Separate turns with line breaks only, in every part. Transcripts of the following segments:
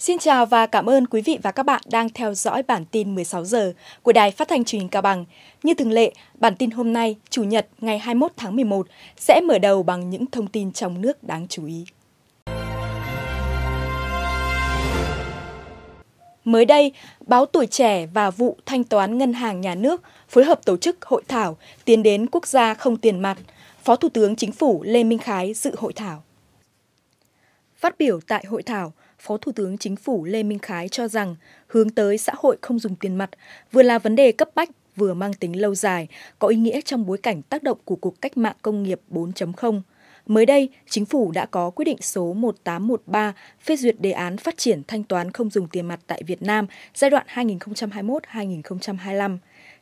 Xin chào và cảm ơn quý vị và các bạn đang theo dõi bản tin 16 giờ của Đài Phát thanh Truyền hình Cao Bằng. Như thường lệ, bản tin hôm nay, Chủ nhật ngày 21 tháng 11 sẽ mở đầu bằng những thông tin trong nước đáng chú ý. Mới đây, báo Tuổi Trẻ và vụ thanh toán Ngân hàng Nhà nước phối hợp tổ chức hội thảo tiến đến quốc gia không tiền mặt. Phó Thủ tướng Chính phủ Lê Minh Khái dự hội thảo. Phát biểu tại hội thảo, Phó Thủ tướng Chính phủ Lê Minh Khái cho rằng hướng tới xã hội không dùng tiền mặt vừa là vấn đề cấp bách vừa mang tính lâu dài, có ý nghĩa trong bối cảnh tác động của cuộc cách mạng công nghiệp 4.0. Mới đây, chính phủ đã có quyết định số 1813 phê duyệt đề án phát triển thanh toán không dùng tiền mặt tại Việt Nam giai đoạn 2021-2025.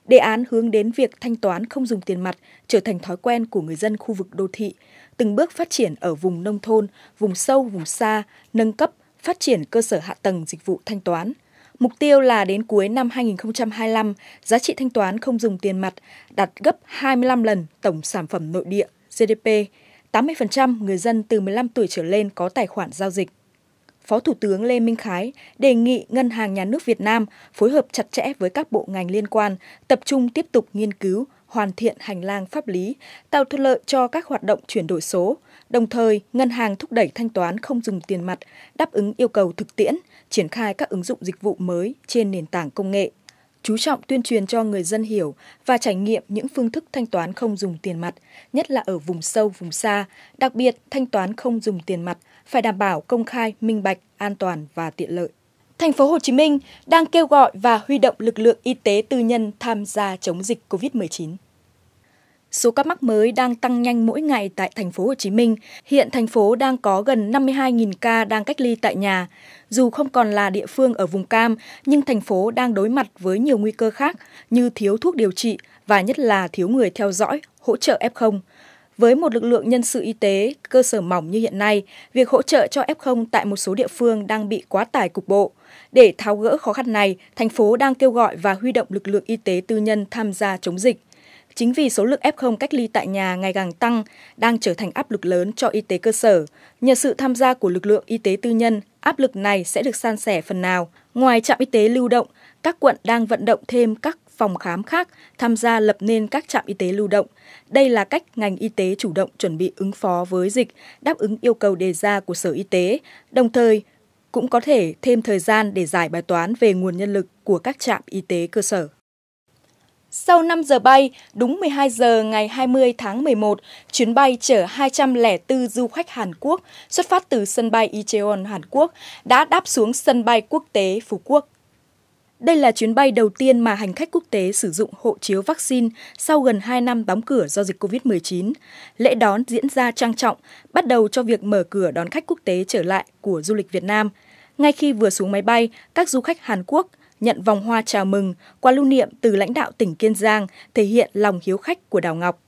Đề án hướng đến việc thanh toán không dùng tiền mặt trở thành thói quen của người dân khu vực đô thị, từng bước phát triển ở vùng nông thôn, vùng sâu, vùng xa, nâng cấp, phát triển cơ sở hạ tầng dịch vụ thanh toán. Mục tiêu là đến cuối năm 2025, giá trị thanh toán không dùng tiền mặt đạt gấp 25 lần tổng sản phẩm nội địa GDP. 80% người dân từ 15 tuổi trở lên có tài khoản giao dịch. Phó Thủ tướng Lê Minh Khái đề nghị Ngân hàng Nhà nước Việt Nam phối hợp chặt chẽ với các bộ ngành liên quan, tập trung tiếp tục nghiên cứu, hoàn thiện hành lang pháp lý, tạo thuận lợi cho các hoạt động chuyển đổi số. Đồng thời, ngân hàng thúc đẩy thanh toán không dùng tiền mặt, đáp ứng yêu cầu thực tiễn, triển khai các ứng dụng dịch vụ mới trên nền tảng công nghệ chú trọng tuyên truyền cho người dân hiểu và trải nghiệm những phương thức thanh toán không dùng tiền mặt, nhất là ở vùng sâu, vùng xa. Đặc biệt, thanh toán không dùng tiền mặt phải đảm bảo công khai, minh bạch, an toàn và tiện lợi thành phố Hồ Chí Minh đang kêu gọi và huy động lực lượng y tế tư nhân tham gia chống dịch COVID-19. Số ca mắc mới đang tăng nhanh mỗi ngày tại thành phố Hồ Chí Minh. Hiện thành phố đang có gần 52.000 ca đang cách ly tại nhà. Dù không còn là địa phương ở vùng cam, nhưng thành phố đang đối mặt với nhiều nguy cơ khác như thiếu thuốc điều trị và nhất là thiếu người theo dõi, hỗ trợ F0. Với một lực lượng nhân sự y tế, cơ sở mỏng như hiện nay, việc hỗ trợ cho F0 tại một số địa phương đang bị quá tải cục bộ. Để tháo gỡ khó khăn này, thành phố đang kêu gọi và huy động lực lượng y tế tư nhân tham gia chống dịch. Chính vì số lượng F0 cách ly tại nhà ngày càng tăng đang trở thành áp lực lớn cho y tế cơ sở. Nhờ sự tham gia của lực lượng y tế tư nhân, áp lực này sẽ được san sẻ phần nào. Ngoài trạm y tế lưu động, các quận đang vận động thêm các phòng khám khác tham gia lập nên các trạm y tế lưu động. Đây là cách ngành y tế chủ động chuẩn bị ứng phó với dịch, đáp ứng yêu cầu đề ra của Sở Y tế, đồng thời cũng có thể thêm thời gian để giải bài toán về nguồn nhân lực của các trạm y tế cơ sở. Sau 5 giờ bay, đúng 12 giờ ngày 20 tháng 11, chuyến bay chở 204 du khách Hàn Quốc xuất phát từ sân bay Incheon Hàn Quốc đã đáp xuống sân bay quốc tế Phú Quốc. Đây là chuyến bay đầu tiên mà hành khách quốc tế sử dụng hộ chiếu vaccine sau gần 2 năm đóng cửa do dịch COVID-19. Lễ đón diễn ra trang trọng, bắt đầu cho việc mở cửa đón khách quốc tế trở lại của du lịch Việt Nam. Ngay khi vừa xuống máy bay, các du khách Hàn Quốc nhận vòng hoa chào mừng, qua lưu niệm từ lãnh đạo tỉnh Kiên Giang thể hiện lòng hiếu khách của đảo Ngọc.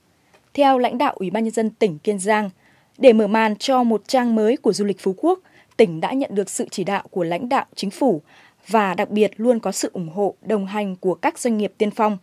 Theo lãnh đạo Ủy ban Nhân dân tỉnh Kiên Giang, để mở màn cho một trang mới của du lịch Phú Quốc, tỉnh đã nhận được sự chỉ đạo của lãnh đạo chính phủ, và đặc biệt luôn có sự ủng hộ, đồng hành của các doanh nghiệp tiên phong.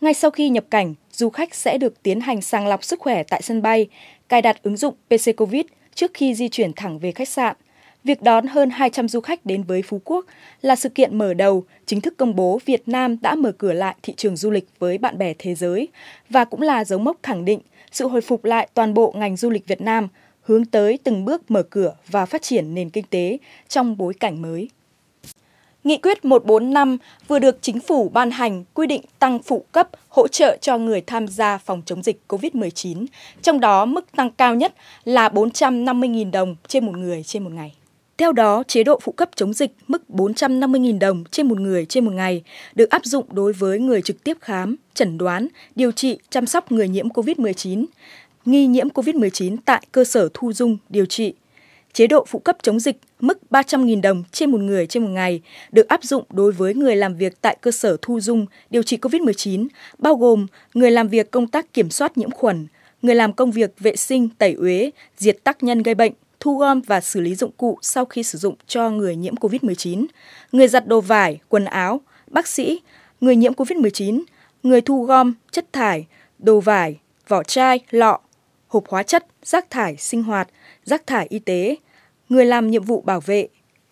Ngay sau khi nhập cảnh, du khách sẽ được tiến hành sàng lọc sức khỏe tại sân bay, cài đặt ứng dụng PC Covid trước khi di chuyển thẳng về khách sạn. Việc đón hơn 200 du khách đến với Phú Quốc là sự kiện mở đầu chính thức công bố Việt Nam đã mở cửa lại thị trường du lịch với bạn bè thế giới và cũng là dấu mốc khẳng định sự hồi phục lại toàn bộ ngành du lịch Việt Nam hướng tới từng bước mở cửa và phát triển nền kinh tế trong bối cảnh mới. Nghị quyết 145 vừa được chính phủ ban hành quy định tăng phụ cấp hỗ trợ cho người tham gia phòng chống dịch COVID-19, trong đó mức tăng cao nhất là 450.000 đồng trên một người trên một ngày. Theo đó, chế độ phụ cấp chống dịch mức 450.000 đồng trên một người trên một ngày được áp dụng đối với người trực tiếp khám, chẩn đoán, điều trị, chăm sóc người nhiễm COVID-19, nghi nhiễm COVID-19 tại cơ sở thu dung, điều trị, chế độ phụ cấp chống dịch mức 300.000 đồng trên một người trên một ngày được áp dụng đối với người làm việc tại cơ sở thu dung điều trị COVID-19, bao gồm người làm việc công tác kiểm soát nhiễm khuẩn, người làm công việc vệ sinh, tẩy uế, diệt tác nhân gây bệnh, thu gom và xử lý dụng cụ sau khi sử dụng cho người nhiễm COVID-19, người giặt đồ vải, quần áo, bác sĩ, người nhiễm COVID-19, người thu gom chất thải, đồ vải, vỏ chai, lọ, hộp hóa chất, rác thải sinh hoạt – rác thải y tế, người làm nhiệm vụ bảo vệ,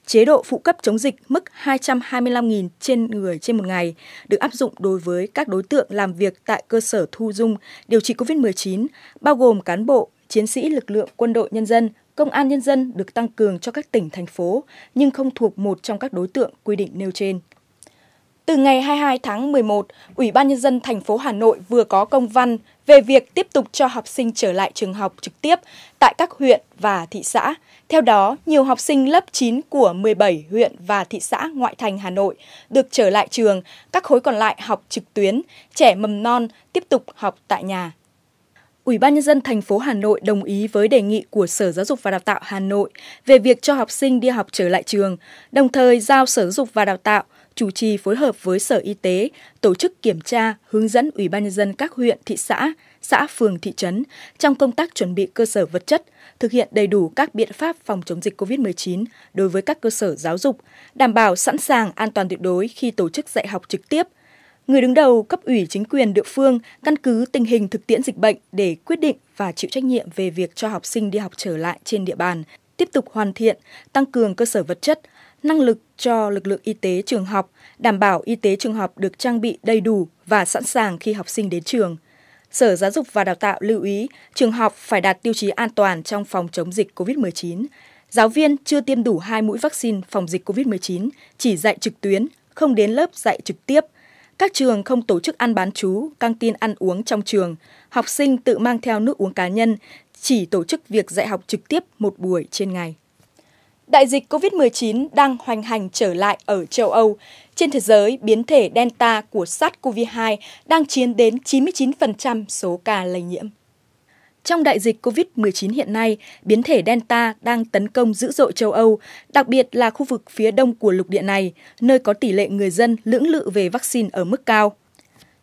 chế độ phụ cấp chống dịch mức 225.000 trên người trên một ngày được áp dụng đối với các đối tượng làm việc tại cơ sở thu dung điều trị COVID-19, bao gồm cán bộ, chiến sĩ lực lượng quân đội nhân dân, công an nhân dân được tăng cường cho các tỉnh, thành phố, nhưng không thuộc một trong các đối tượng quy định nêu trên. Từ ngày 22 tháng 11, Ủy ban Nhân dân thành phố Hà Nội vừa có công văn về việc tiếp tục cho học sinh trở lại trường học trực tiếp tại các huyện và thị xã. Theo đó, nhiều học sinh lớp 9 của 17 huyện và thị xã ngoại thành Hà Nội được trở lại trường, các khối còn lại học trực tuyến, trẻ mầm non tiếp tục học tại nhà. Ủy ban nhân dân thành phố Hà Nội đồng ý với đề nghị của Sở Giáo dục và Đào tạo Hà Nội về việc cho học sinh đi học trở lại trường, đồng thời giao Sở Giáo dục và Đào tạo chủ trì phối hợp với Sở Y tế tổ chức kiểm tra, hướng dẫn Ủy ban nhân dân các huyện, thị xã, xã phường thị trấn trong công tác chuẩn bị cơ sở vật chất, thực hiện đầy đủ các biện pháp phòng chống dịch COVID-19 đối với các cơ sở giáo dục, đảm bảo sẵn sàng an toàn tuyệt đối khi tổ chức dạy học trực tiếp. Người đứng đầu cấp ủy chính quyền địa phương căn cứ tình hình thực tiễn dịch bệnh để quyết định và chịu trách nhiệm về việc cho học sinh đi học trở lại trên địa bàn, tiếp tục hoàn thiện, tăng cường cơ sở vật chất, năng lực cho lực lượng y tế trường học, đảm bảo y tế trường học được trang bị đầy đủ và sẵn sàng khi học sinh đến trường. Sở Giáo dục và Đào tạo lưu ý trường học phải đạt tiêu chí an toàn trong phòng chống dịch COVID-19. Giáo viên chưa tiêm đủ hai mũi vaccine phòng dịch COVID-19 chỉ dạy trực tuyến, không đến lớp dạy trực tiếp. Các trường không tổ chức ăn bán chú, căng tin ăn uống trong trường. Học sinh tự mang theo nước uống cá nhân, chỉ tổ chức việc dạy học trực tiếp một buổi trên ngày. Đại dịch COVID-19 đang hoành hành trở lại ở châu Âu. Trên thế giới, biến thể Delta của SARS-CoV-2 đang chiếm đến 99% số ca lây nhiễm. Trong đại dịch COVID-19 hiện nay, biến thể Delta đang tấn công dữ dội châu Âu, đặc biệt là khu vực phía đông của lục địa này, nơi có tỷ lệ người dân lưỡng lự về vaccine ở mức cao.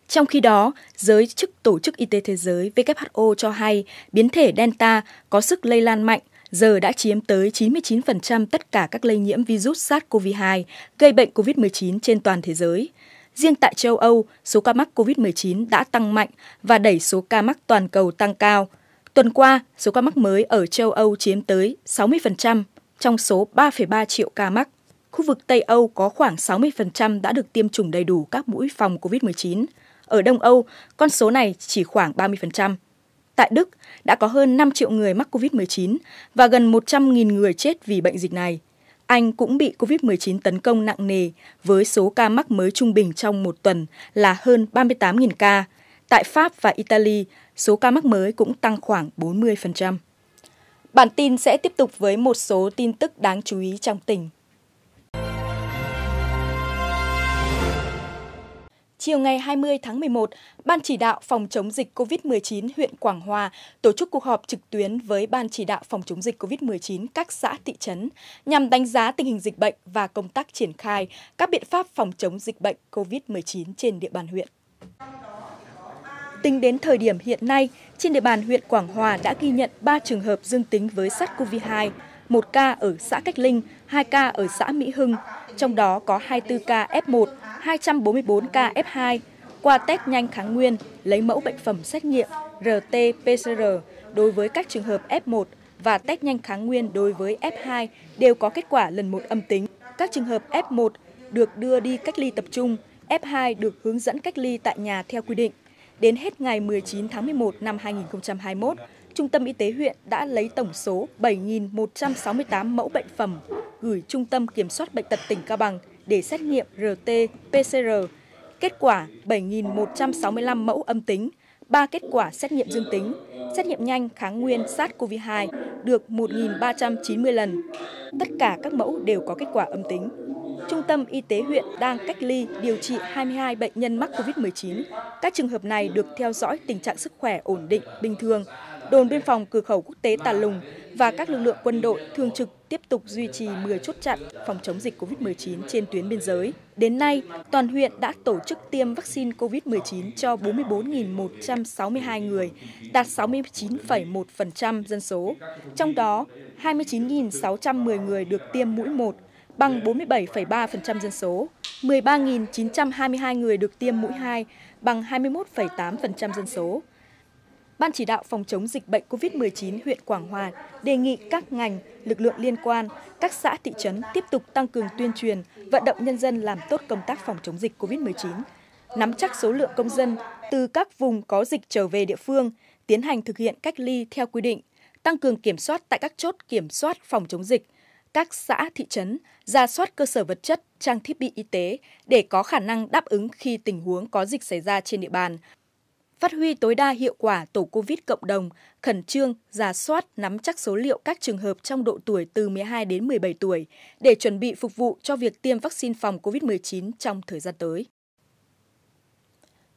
Trong khi đó, giới chức Tổ chức Y tế Thế giới WHO cho hay biến thể Delta có sức lây lan mạnh giờ đã chiếm tới 99% tất cả các lây nhiễm virus SARS-CoV-2 gây bệnh COVID-19 trên toàn thế giới. Riêng tại châu Âu, số ca mắc COVID-19 đã tăng mạnh và đẩy số ca mắc toàn cầu tăng cao. Tuần qua, số ca mắc mới ở châu Âu chiếm tới 60% trong số 3,3 triệu ca mắc. Khu vực Tây Âu có khoảng 60% đã được tiêm chủng đầy đủ các mũi phòng COVID-19. Ở Đông Âu, con số này chỉ khoảng 30% tại Đức đã có hơn 5 triệu người mắc COVID-19 và gần 100.000 người chết vì bệnh dịch này. Anh cũng bị COVID-19 tấn công nặng nề với số ca mắc mới trung bình trong một tuần là hơn 38.000 ca. Tại Pháp và Italy, số ca mắc mới cũng tăng khoảng 40%. Bản tin sẽ tiếp tục với một số tin tức đáng chú ý trong tỉnh. chiều ngày 20 tháng 11, Ban chỉ đạo phòng chống dịch COVID-19 huyện Quảng Hòa tổ chức cuộc họp trực tuyến với Ban chỉ đạo phòng chống dịch COVID-19 các xã thị trấn nhằm đánh giá tình hình dịch bệnh và công tác triển khai các biện pháp phòng chống dịch bệnh COVID-19 trên địa bàn huyện. Tính đến thời điểm hiện nay, trên địa bàn huyện Quảng Hòa đã ghi nhận 3 trường hợp dương tính với SARS-CoV-2, 1 ca ở xã Cách Linh, 2 ca ở xã Mỹ Hưng, trong đó có 24 ca F1 244 ca F2 qua test nhanh kháng nguyên, lấy mẫu bệnh phẩm xét nghiệm RT-PCR đối với các trường hợp F1 và test nhanh kháng nguyên đối với F2 đều có kết quả lần một âm tính. Các trường hợp F1 được đưa đi cách ly tập trung, F2 được hướng dẫn cách ly tại nhà theo quy định. Đến hết ngày 19 tháng 11 năm 2021, Trung tâm Y tế huyện đã lấy tổng số 7.168 mẫu bệnh phẩm gửi Trung tâm Kiểm soát Bệnh tật tỉnh Cao Bằng để xét nghiệm RT-PCR. Kết quả 7.165 mẫu âm tính, 3 kết quả xét nghiệm dương tính, xét nghiệm nhanh kháng nguyên SARS-CoV-2 được 1.390 lần. Tất cả các mẫu đều có kết quả âm tính. Trung tâm Y tế huyện đang cách ly điều trị 22 bệnh nhân mắc COVID-19. Các trường hợp này được theo dõi tình trạng sức khỏe ổn định, bình thường đồn biên phòng cửa khẩu quốc tế Tà Lùng và các lực lượng quân đội thường trực tiếp tục duy trì 10 chốt chặn phòng chống dịch COVID-19 trên tuyến biên giới. Đến nay, toàn huyện đã tổ chức tiêm vaccine COVID-19 cho 44.162 người, đạt 69,1% dân số. Trong đó, 29.610 người được tiêm mũi 1, bằng 47,3% dân số, 13.922 người được tiêm mũi 2, bằng 21,8% dân số. Ban chỉ đạo phòng chống dịch bệnh COVID-19 huyện Quảng Hòa đề nghị các ngành, lực lượng liên quan, các xã thị trấn tiếp tục tăng cường tuyên truyền, vận động nhân dân làm tốt công tác phòng chống dịch COVID-19, nắm chắc số lượng công dân từ các vùng có dịch trở về địa phương, tiến hành thực hiện cách ly theo quy định, tăng cường kiểm soát tại các chốt kiểm soát phòng chống dịch, các xã thị trấn ra soát cơ sở vật chất, trang thiết bị y tế để có khả năng đáp ứng khi tình huống có dịch xảy ra trên địa bàn, phát huy tối đa hiệu quả tổ COVID cộng đồng, khẩn trương, giả soát, nắm chắc số liệu các trường hợp trong độ tuổi từ 12 đến 17 tuổi để chuẩn bị phục vụ cho việc tiêm vaccine phòng COVID-19 trong thời gian tới.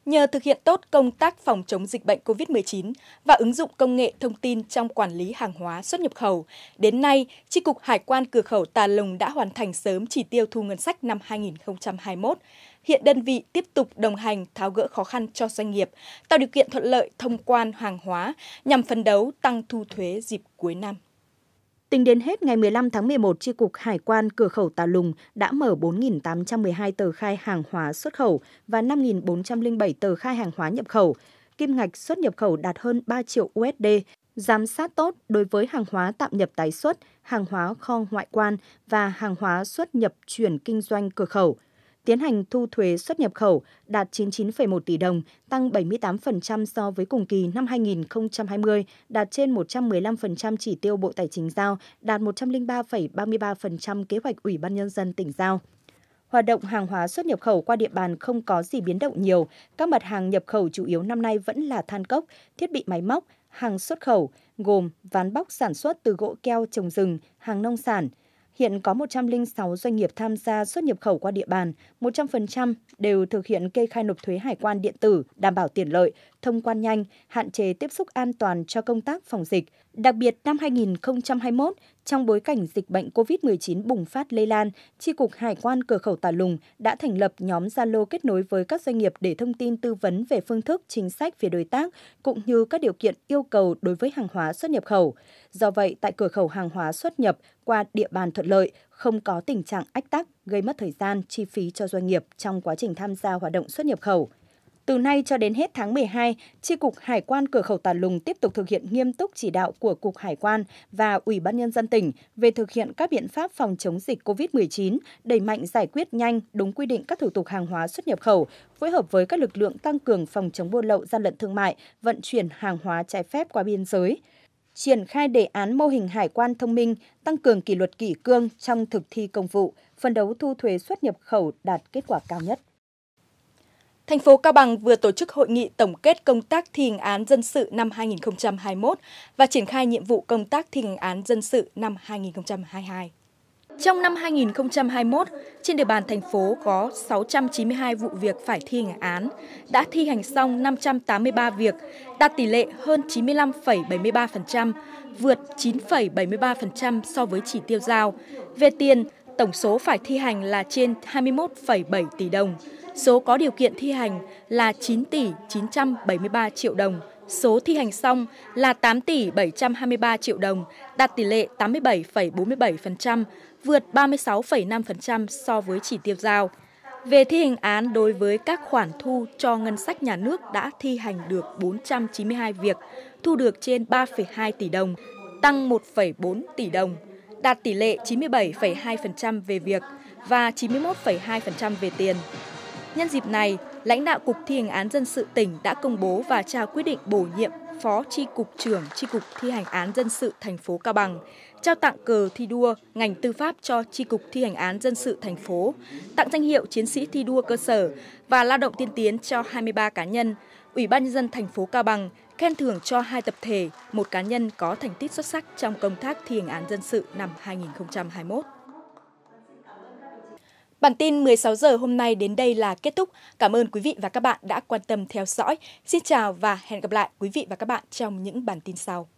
Nhờ thực hiện tốt công tác phòng chống dịch bệnh COVID-19 và ứng dụng công nghệ thông tin trong quản lý hàng hóa xuất nhập khẩu, đến nay, Tri Cục Hải quan Cửa khẩu Tà Lùng đã hoàn thành sớm chỉ tiêu thu ngân sách năm 2021. Hiện đơn vị tiếp tục đồng hành tháo gỡ khó khăn cho doanh nghiệp, tạo điều kiện thuận lợi thông quan hàng hóa nhằm phấn đấu tăng thu thuế dịp cuối năm.
Tính đến hết ngày 15 tháng 11, Tri Cục Hải quan cửa khẩu Tà Lùng đã mở 4.812 tờ khai hàng hóa xuất khẩu và 5.407 tờ khai hàng hóa nhập khẩu. Kim ngạch xuất nhập khẩu đạt hơn 3 triệu USD, giám sát tốt đối với hàng hóa tạm nhập tái xuất, hàng hóa kho ngoại quan và hàng hóa xuất nhập chuyển kinh doanh cửa khẩu – tiến hành thu thuế xuất nhập khẩu đạt 99,1 tỷ đồng, tăng 78% so với cùng kỳ năm 2020, đạt trên 115% chỉ tiêu Bộ Tài chính giao, đạt 103,33% kế hoạch Ủy ban Nhân dân tỉnh giao hoạt động hàng hóa xuất nhập khẩu qua địa bàn không có gì biến động nhiều. Các mặt hàng nhập khẩu chủ yếu năm nay vẫn là than cốc, thiết bị máy móc, hàng xuất khẩu, gồm ván bóc sản xuất từ gỗ keo trồng rừng, hàng nông sản, Hiện có 106 doanh nghiệp tham gia xuất nhập khẩu qua địa bàn, 100% đều thực hiện kê khai nộp thuế hải quan điện tử, đảm bảo tiện lợi, thông quan nhanh, hạn chế tiếp xúc an toàn cho công tác phòng dịch. Đặc biệt năm 2021, trong bối cảnh dịch bệnh COVID-19 bùng phát lây lan, Tri Cục Hải quan Cửa khẩu Tà Lùng đã thành lập nhóm Zalo kết nối với các doanh nghiệp để thông tin tư vấn về phương thức, chính sách về đối tác, cũng như các điều kiện yêu cầu đối với hàng hóa xuất nhập khẩu. Do vậy, tại cửa khẩu hàng hóa xuất nhập qua địa bàn thuận lợi, không có tình trạng ách tắc, gây mất thời gian, chi phí cho doanh nghiệp trong quá trình tham gia hoạt động xuất nhập khẩu. Từ nay cho đến hết tháng 12, Chi cục Hải quan cửa khẩu Tà Lùng tiếp tục thực hiện nghiêm túc chỉ đạo của Cục Hải quan và Ủy ban Nhân dân tỉnh về thực hiện các biện pháp phòng chống dịch COVID-19, đẩy mạnh giải quyết nhanh, đúng quy định các thủ tục hàng hóa xuất nhập khẩu, phối hợp với các lực lượng tăng cường phòng chống buôn lậu gian lận thương mại, vận chuyển hàng hóa trái phép qua biên giới triển khai đề án mô hình hải quan thông minh, tăng cường kỷ luật kỷ cương trong thực thi công vụ, phân đấu thu thuế xuất nhập khẩu đạt kết quả cao nhất thành phố Cao Bằng vừa tổ chức hội nghị tổng kết công tác
thi hành án dân sự năm 2021 và triển khai nhiệm vụ công tác thi hành án dân sự năm 2022. Trong năm 2021, trên địa bàn thành phố có 692 vụ việc phải thi hành án, đã thi hành xong 583 việc, đạt tỷ lệ hơn 95,73%, vượt 9,73% so với chỉ tiêu giao. Về tiền, Tổng số phải thi hành là trên 21,7 tỷ đồng, số có điều kiện thi hành là 9 tỷ 973 triệu đồng, số thi hành xong là 8 tỷ 723 triệu đồng, đạt tỷ lệ 87,47%, vượt 36,5% so với chỉ tiêu giao. Về thi hành án đối với các khoản thu cho ngân sách nhà nước đã thi hành được 492 việc, thu được trên 3,2 tỷ đồng, tăng 1,4 tỷ đồng đạt tỷ lệ 97,2% về việc và 91,2% về tiền. Nhân dịp này, lãnh đạo Cục Thi hành án dân sự tỉnh đã công bố và trao quyết định bổ nhiệm Phó Tri Cục trưởng Tri Cục Thi hành án dân sự thành phố Cao Bằng, trao tặng cờ thi đua ngành tư pháp cho Tri Cục Thi hành án dân sự thành phố, tặng danh hiệu chiến sĩ thi đua cơ sở và lao động tiên tiến cho 23 cá nhân. Ủy ban nhân dân thành phố Cao Bằng khen thưởng cho hai tập thể, một cá nhân có thành tích xuất sắc trong công tác thi hành án dân sự năm 2021. Bản tin 16 giờ hôm nay đến đây là kết thúc. Cảm ơn quý vị và các bạn đã quan tâm theo dõi. Xin chào và hẹn gặp lại quý vị và các bạn trong những bản tin sau.